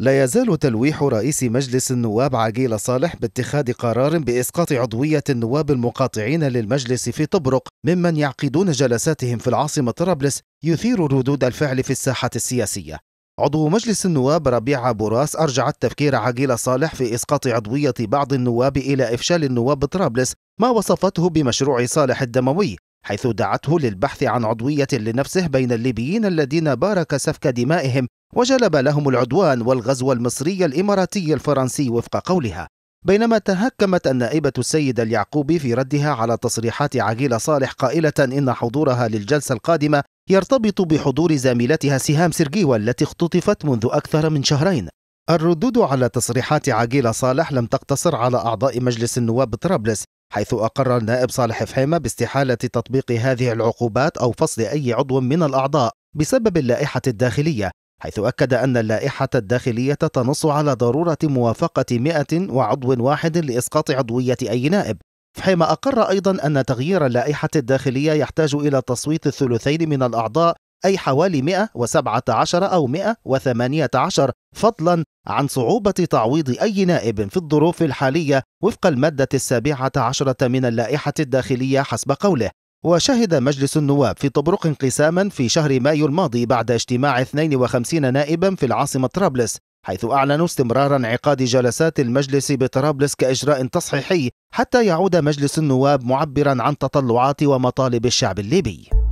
لا يزال تلويح رئيس مجلس النواب عقيل صالح باتخاذ قرار بإسقاط عضوية النواب المقاطعين للمجلس في طبرق ممن يعقدون جلساتهم في العاصمة طرابلس يثير ردود الفعل في الساحة السياسية عضو مجلس النواب ربيع بوراس ارجع التفكير عقيل صالح في إسقاط عضوية بعض النواب إلى إفشال النواب طرابلس ما وصفته بمشروع صالح الدموي حيث دعته للبحث عن عضوية لنفسه بين الليبيين الذين بارك سفك دمائهم وجلب لهم العدوان والغزو المصري الإماراتي الفرنسي وفق قولها بينما تهكمت النائبة السيدة اليعقوبي في ردها على تصريحات عقيلة صالح قائلة إن حضورها للجلسة القادمة يرتبط بحضور زميلتها سهام سرجيوة التي اختطفت منذ أكثر من شهرين الردود على تصريحات عقيلة صالح لم تقتصر على أعضاء مجلس النواب طرابلس حيث أقر النائب صالح فحيمة باستحالة تطبيق هذه العقوبات أو فصل أي عضو من الأعضاء بسبب اللائحة الداخلية حيث أكد أن اللائحة الداخلية تنص على ضرورة موافقة 100 وعضو واحد لإسقاط عضوية أي نائب فحيمة أقر أيضا أن تغيير اللائحة الداخلية يحتاج إلى تصويت الثلثين من الأعضاء أي حوالي 117 أو 118 فضلا عن صعوبة تعويض أي نائب في الظروف الحالية وفق المادة السابعة عشرة من اللائحة الداخلية حسب قوله وشهد مجلس النواب في طبرق انقساما في شهر مايو الماضي بعد اجتماع 52 نائبا في العاصمة طرابلس حيث أعلنوا استمرار انعقاد جلسات المجلس بطرابلس كإجراء تصحيحي حتى يعود مجلس النواب معبرا عن تطلعات ومطالب الشعب الليبي